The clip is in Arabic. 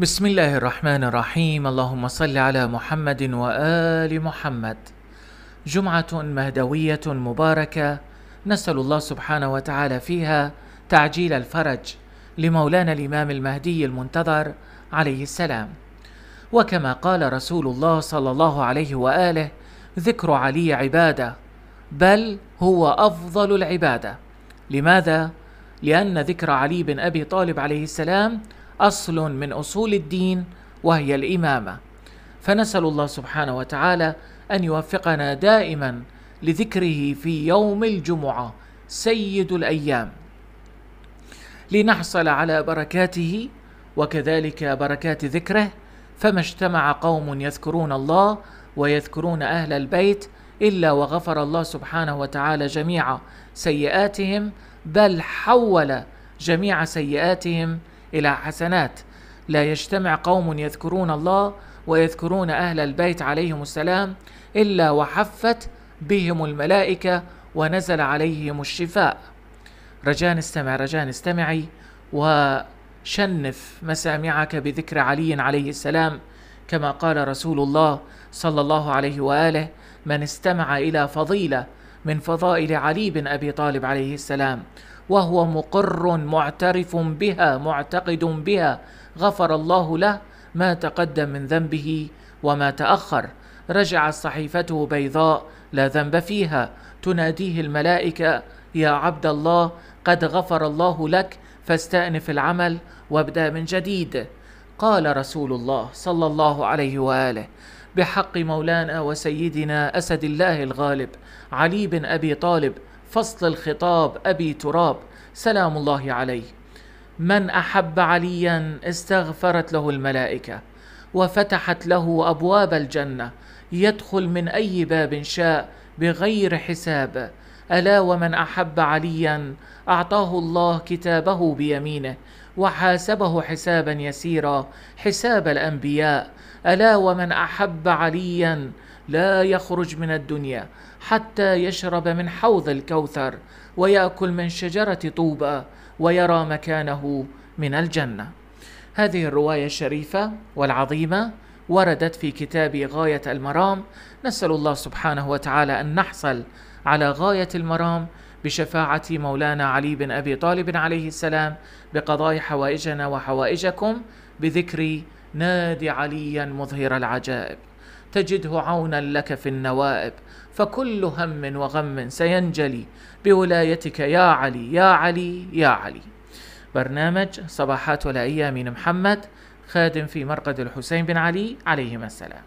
بسم الله الرحمن الرحيم اللهم صل على محمد وآل محمد جمعة مهدوية مباركة نسأل الله سبحانه وتعالى فيها تعجيل الفرج لمولانا الإمام المهدي المنتظر عليه السلام وكما قال رسول الله صلى الله عليه وآله ذكر علي عبادة بل هو أفضل العبادة لماذا؟ لأن ذكر علي بن أبي طالب عليه السلام اصل من اصول الدين وهي الامامه فنسال الله سبحانه وتعالى ان يوفقنا دائما لذكره في يوم الجمعه سيد الايام لنحصل على بركاته وكذلك بركات ذكره فما اجتمع قوم يذكرون الله ويذكرون اهل البيت الا وغفر الله سبحانه وتعالى جميع سيئاتهم بل حول جميع سيئاتهم الى حسنات لا يجتمع قوم يذكرون الله ويذكرون اهل البيت عليهم السلام الا وحفت بهم الملائكه ونزل عليهم الشفاء رجاء استمع رجاء استمعي وشنف مسامعك بذكر علي عليه السلام كما قال رسول الله صلى الله عليه واله من استمع الى فضيله من فضائل علي بن ابي طالب عليه السلام وهو مقر معترف بها معتقد بها غفر الله له ما تقدم من ذنبه وما تاخر رجعت صحيفته بيضاء لا ذنب فيها تناديه الملائكه يا عبد الله قد غفر الله لك فاستانف العمل وابدا من جديد قال رسول الله صلى الله عليه واله بحق مولانا وسيدنا أسد الله الغالب علي بن أبي طالب فصل الخطاب أبي تراب سلام الله عليه من أحب عليا استغفرت له الملائكة وفتحت له أبواب الجنة يدخل من أي باب شاء بغير حساب الا ومن احب عليا اعطاه الله كتابه بيمينه وحاسبه حسابا يسيرا حساب الانبياء الا ومن احب عليا لا يخرج من الدنيا حتى يشرب من حوض الكوثر وياكل من شجره طوبى ويرى مكانه من الجنه هذه الروايه الشريفه والعظيمه وردت في كتاب غايه المرام نسال الله سبحانه وتعالى ان نحصل على غاية المرام بشفاعة مولانا علي بن أبي طالب عليه السلام بقضاء حوائجنا وحوائجكم بذكر نادي عليا مظهر العجائب تجده عونا لك في النوائب فكل هم وغم سينجلي بولايتك يا علي يا علي يا علي برنامج صباحات الأيام من محمد خادم في مرقد الحسين بن علي عليهما السلام